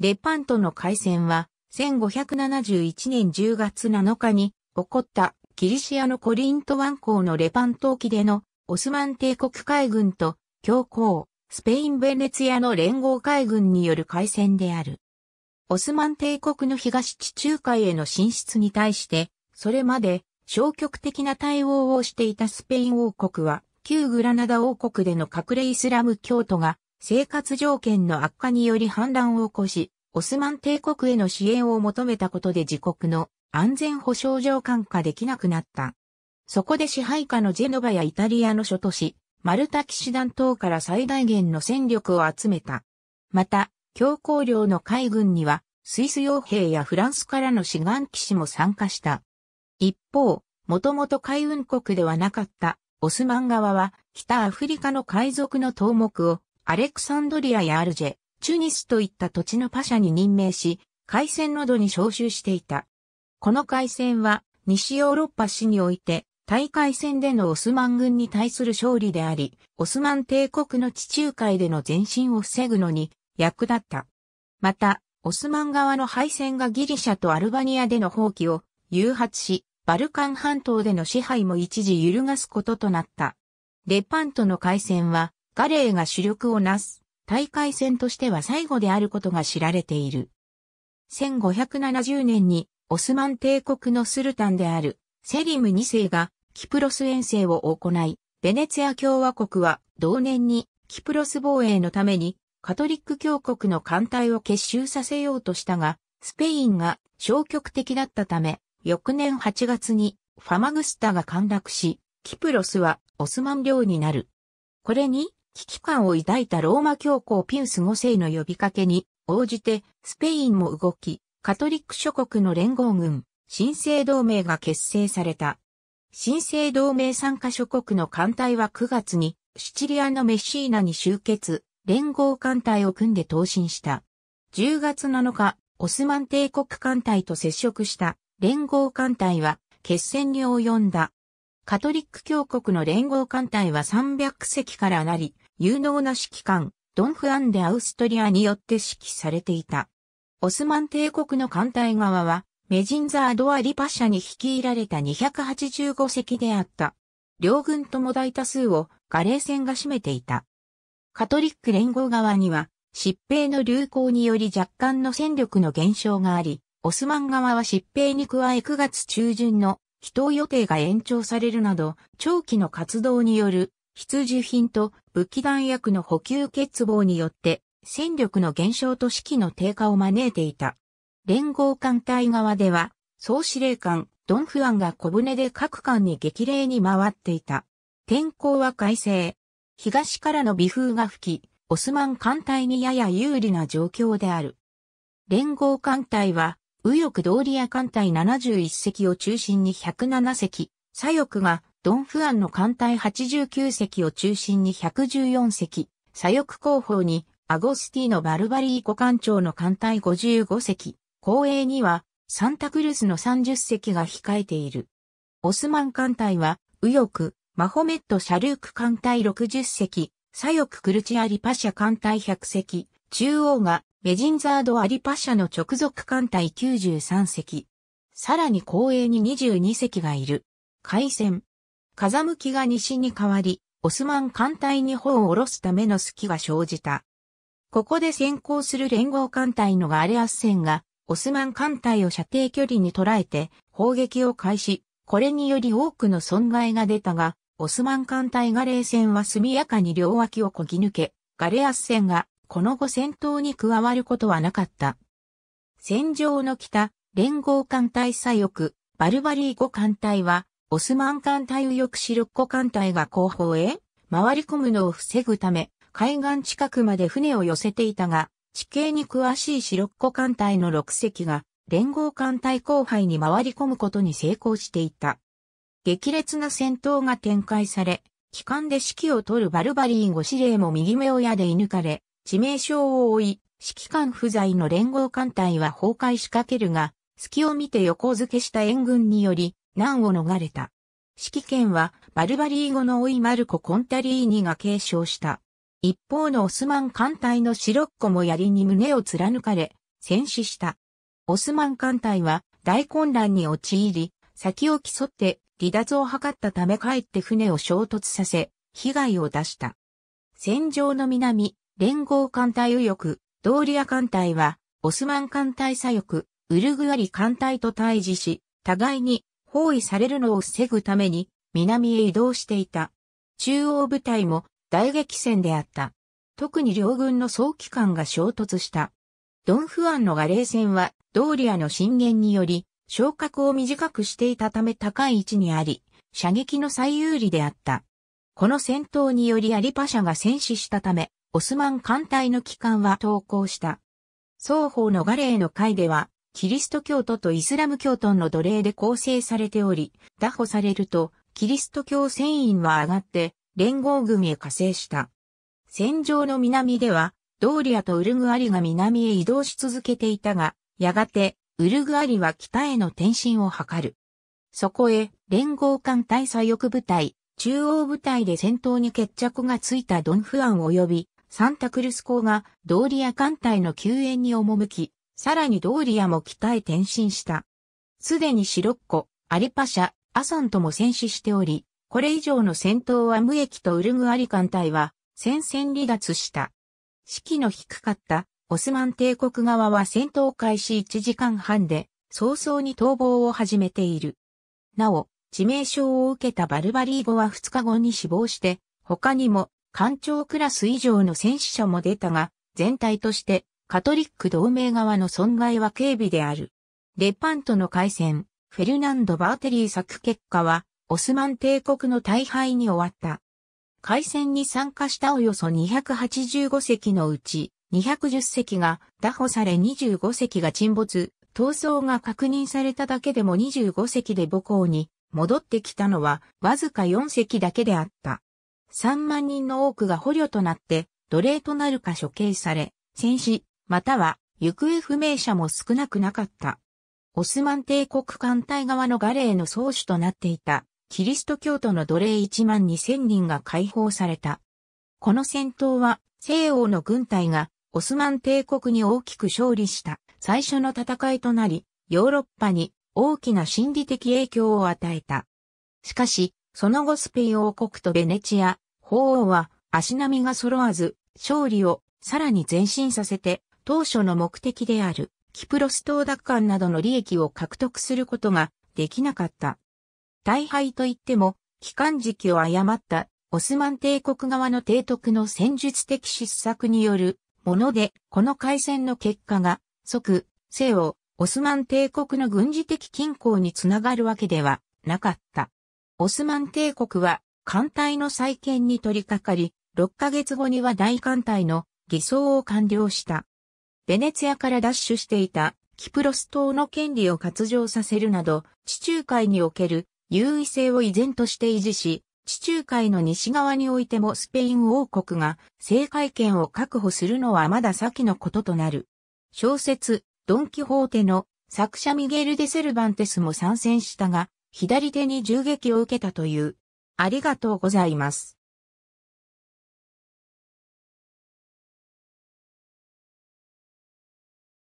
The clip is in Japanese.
レパンとの海戦は、1571年10月7日に起こったキリシアのコリント湾港のレパント沖でのオスマン帝国海軍と強行、スペイン・ベネツィアの連合海軍による海戦である。オスマン帝国の東地中海への進出に対して、それまで消極的な対応をしていたスペイン王国は、旧グラナダ王国での隠れイスラム教徒が生活条件の悪化により反乱を起こし、オスマン帝国への支援を求めたことで自国の安全保障上感化できなくなった。そこで支配下のジェノバやイタリアの諸都市、マルタ騎士団等から最大限の戦力を集めた。また、強硬領の海軍には、スイス傭兵やフランスからの志願騎士も参加した。一方、もともと海運国ではなかったオスマン側は、北アフリカの海賊の頭目をアレクサンドリアやアルジェ、チュニスといった土地のパシャに任命し、海戦などに招集していた。この海戦は、西ヨーロッパ市において、大海戦でのオスマン軍に対する勝利であり、オスマン帝国の地中海での前進を防ぐのに役立った。また、オスマン側の敗戦がギリシャとアルバニアでの放棄を誘発し、バルカン半島での支配も一時揺るがすこととなった。レパントの海戦は、バレーが主力をなす大会戦としては最後であることが知られている。1570年にオスマン帝国のスルタンであるセリム2世がキプロス遠征を行い、ベネツィア共和国は同年にキプロス防衛のためにカトリック教国の艦隊を結集させようとしたが、スペインが消極的だったため、翌年8月にファマグスタが陥落し、キプロスはオスマン領になる。これに危機感を抱いたローマ教皇ピウス5世の呼びかけに応じてスペインも動き、カトリック諸国の連合軍、新生同盟が結成された。新生同盟参加諸国の艦隊は9月にシチリアのメッシーナに集結、連合艦隊を組んで投進した。10月7日、オスマン帝国艦隊と接触した連合艦隊は決戦に及んだ。カトリック教国の連合艦隊は300隻からなり、有能な指揮官、ドン・フアン・デ・アウストリアによって指揮されていた。オスマン帝国の艦隊側は、メジンザー・ドアリパシャに率いられた285隻であった。両軍とも大多数をガレー戦が占めていた。カトリック連合側には、疾病の流行により若干の戦力の減少があり、オスマン側は疾病に加え9月中旬の祈祷予定が延長されるなど、長期の活動による必需品と武器弾薬の補給欠乏によって、戦力の減少と士気の低下を招いていた。連合艦隊側では、総司令官、ドン・フアンが小舟で各艦に激励に回っていた。天候は快晴。東からの微風が吹き、オスマン艦隊にやや有利な状況である。連合艦隊は、右翼ドーリア艦隊71隻を中心に107隻、左翼がドンフアンの艦隊89隻を中心に114隻、左翼後方にアゴスティーノ・バルバリー湖艦長の艦隊55隻、後衛にはサンタクルスの30隻が控えている。オスマン艦隊は右翼、マホメット・シャルーク艦隊60隻、左翼クルチアリパシャ艦隊100隻、中央がメジンザード・アリパシャの直属艦隊93隻。さらに後衛に22隻がいる。海戦。風向きが西に変わり、オスマン艦隊に砲を下ろすための隙が生じた。ここで先行する連合艦隊のガーレアス戦が、オスマン艦隊を射程距離に捉えて、砲撃を開始。これにより多くの損害が出たが、オスマン艦隊ガレー戦は速やかに両脇をこぎ抜け、ガレアス戦がこの後戦闘に加わることはなかった。戦場の北、連合艦隊左翼、バルバリーゴ艦隊は、オスマン艦隊右翼シロッコ艦隊が後方へ回り込むのを防ぐため、海岸近くまで船を寄せていたが、地形に詳しいシロッコ艦隊の6隻が、連合艦隊後輩に回り込むことに成功していた。激烈な戦闘が展開され、機関で指揮を取るバルバリーゴ司令も右目を矢で射抜かれ、致命傷を負い、指揮官不在の連合艦隊は崩壊しかけるが、隙を見て横付けした援軍により、難を逃れた。指揮権はバルバリー語の老いマルコ・コンタリーニが継承した。一方のオスマン艦隊のシロッコも槍に胸を貫かれ、戦死した。オスマン艦隊は大混乱に陥り、先を競って離脱を図ったため帰って船を衝突させ、被害を出した。戦場の南、連合艦隊右翼、ドーリア艦隊は、オスマン艦隊左翼、ウルグアリ艦隊と対峙し、互いに包囲されるのを防ぐために、南へ移動していた。中央部隊も大激戦であった。特に両軍の早期艦が衝突した。ドンフアンのガレー戦は、ドーリアの震源により、昇格を短くしていたため高い位置にあり、射撃の最有利であった。この戦闘によりアリパシャが戦死したため、オスマン艦隊の機関は投降した。双方のガレーの会では、キリスト教徒とイスラム教徒の奴隷で構成されており、打破されると、キリスト教船員は上がって、連合軍へ加勢した。戦場の南では、ドーリアとウルグアリが南へ移動し続けていたが、やがて、ウルグアリは北への転身を図る。そこへ、連合艦隊左翼部隊、中央部隊で戦闘に決着がついたドンフアン及び、サンタクルス港がドーリア艦隊の救援に赴き、さらにドーリアも北へ転身した。すでにシロッコ、アリパシャ、アソンとも戦死しており、これ以上の戦闘は無益とウルグアリ艦隊は戦線離脱した。士気の低かったオスマン帝国側は戦闘開始1時間半で早々に逃亡を始めている。なお、致命傷を受けたバルバリーゴは2日後に死亡して、他にも艦長クラス以上の戦死者も出たが、全体としてカトリック同盟側の損害は軽微である。レパントの海戦、フェルナンド・バーテリー作結果は、オスマン帝国の大敗に終わった。海戦に参加したおよそ285隻のうち、210隻が打破され25隻が沈没、逃走が確認されただけでも25隻で母校に戻ってきたのはわずか4隻だけであった。3万人の多くが捕虜となって、奴隷となるか処刑され、戦死、または行方不明者も少なくなかった。オスマン帝国艦隊側のガレーの宗主となっていた、キリスト教徒の奴隷1万2千人が解放された。この戦闘は、西欧の軍隊がオスマン帝国に大きく勝利した最初の戦いとなり、ヨーロッパに大きな心理的影響を与えた。しかし、その後スペイン王国とベネチア、法王は足並みが揃わず、勝利をさらに前進させて、当初の目的である、キプロス島奪還などの利益を獲得することができなかった。大敗といっても、帰還時期を誤った、オスマン帝国側の提督の戦術的失策によるもので、この海戦の結果が、即、西欧、オスマン帝国の軍事的均衡につながるわけではなかった。オスマン帝国は艦隊の再建に取り掛かり、6ヶ月後には大艦隊の偽装を完了した。ベネツィアから奪取していたキプロス島の権利を割譲させるなど、地中海における優位性を依然として維持し、地中海の西側においてもスペイン王国が政界権を確保するのはまだ先のこととなる。小説、ドン・キホーテの作者ミゲル・デ・セルバンテスも参戦したが、左手に銃撃を受けたという。ありがとうございます。